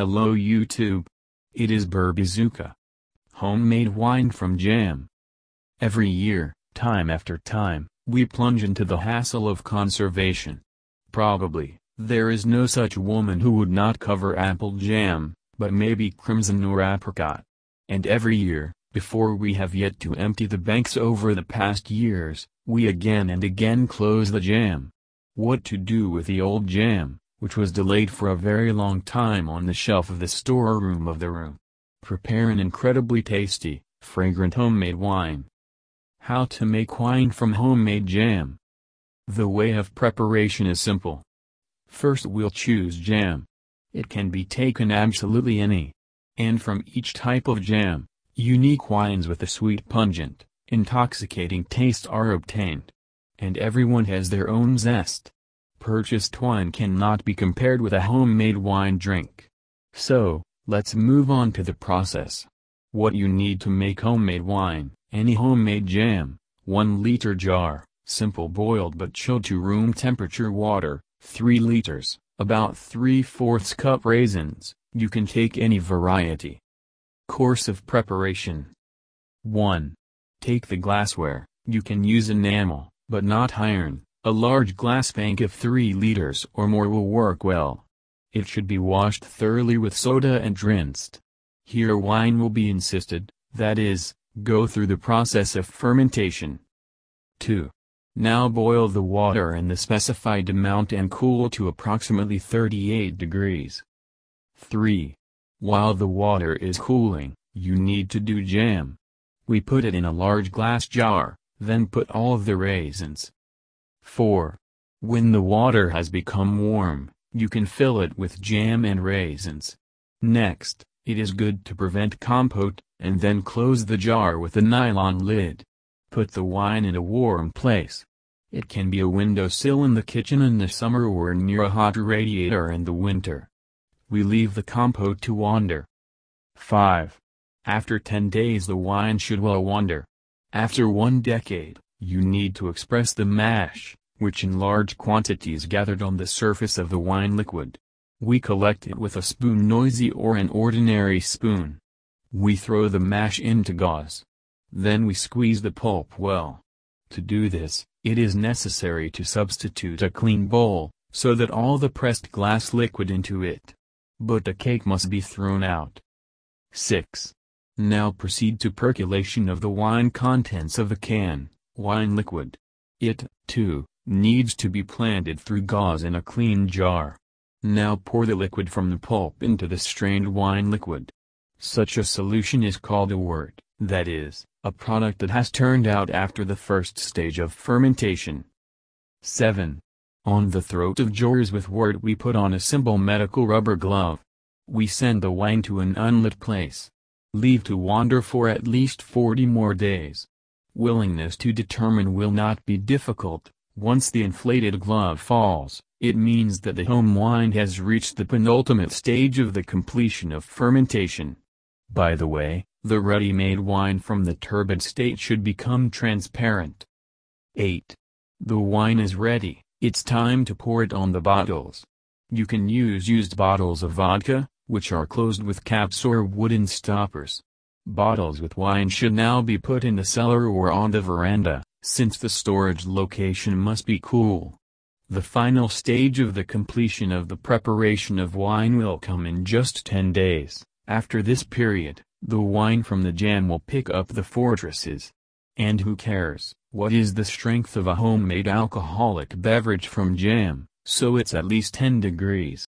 Hello YouTube. It is Burbizuka. Homemade wine from jam. Every year, time after time, we plunge into the hassle of conservation. Probably, there is no such woman who would not cover apple jam, but maybe crimson or apricot. And every year, before we have yet to empty the banks over the past years, we again and again close the jam. What to do with the old jam, which was delayed for a very long time on the shelf of the storeroom of the room. Prepare an incredibly tasty, fragrant homemade wine. How to make wine from homemade jam. The way of preparation is simple. First we'll choose jam. It can be taken absolutely any. And from each type of jam, unique wines with a sweet pungent, intoxicating taste are obtained. And everyone has their own zest purchased wine cannot be compared with a homemade wine drink. So, let's move on to the process. What you need to make homemade wine, any homemade jam, 1 liter jar, simple boiled but chilled to room temperature water, 3 liters, about 3 fourths cup raisins, you can take any variety. Course of preparation 1. Take the glassware, you can use enamel, but not iron, a large glass bank of 3 liters or more will work well. It should be washed thoroughly with soda and rinsed. Here wine will be insisted, that is, go through the process of fermentation. 2. Now boil the water in the specified amount and cool to approximately 38 degrees. 3. While the water is cooling, you need to do jam. We put it in a large glass jar, then put all the raisins, 4. When the water has become warm, you can fill it with jam and raisins. Next, it is good to prevent compote, and then close the jar with a nylon lid. Put the wine in a warm place. It can be a windowsill in the kitchen in the summer or near a hot radiator in the winter. We leave the compote to wander. 5. After 10 days the wine should well wander. After one decade, you need to express the mash, which in large quantities gathered on the surface of the wine liquid. We collect it with a spoon noisy or an ordinary spoon. We throw the mash into gauze. Then we squeeze the pulp well. To do this, it is necessary to substitute a clean bowl, so that all the pressed glass liquid into it. But the cake must be thrown out. 6. Now proceed to percolation of the wine contents of the can wine liquid. It, too, needs to be planted through gauze in a clean jar. Now pour the liquid from the pulp into the strained wine liquid. Such a solution is called a wort, that is, a product that has turned out after the first stage of fermentation. 7. On the throat of jars with wort we put on a simple medical rubber glove. We send the wine to an unlit place. Leave to wander for at least 40 more days. Willingness to determine will not be difficult, once the inflated glove falls, it means that the home wine has reached the penultimate stage of the completion of fermentation. By the way, the ready-made wine from the turbid state should become transparent. 8. The wine is ready, it's time to pour it on the bottles. You can use used bottles of vodka, which are closed with caps or wooden stoppers. Bottles with wine should now be put in the cellar or on the veranda, since the storage location must be cool. The final stage of the completion of the preparation of wine will come in just 10 days. After this period, the wine from the jam will pick up the fortresses. And who cares, what is the strength of a homemade alcoholic beverage from jam, so it's at least 10 degrees.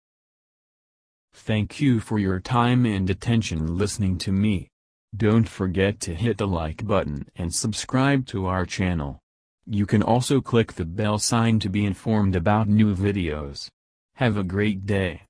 Thank you for your time and attention listening to me. Don't forget to hit the like button and subscribe to our channel. You can also click the bell sign to be informed about new videos. Have a great day.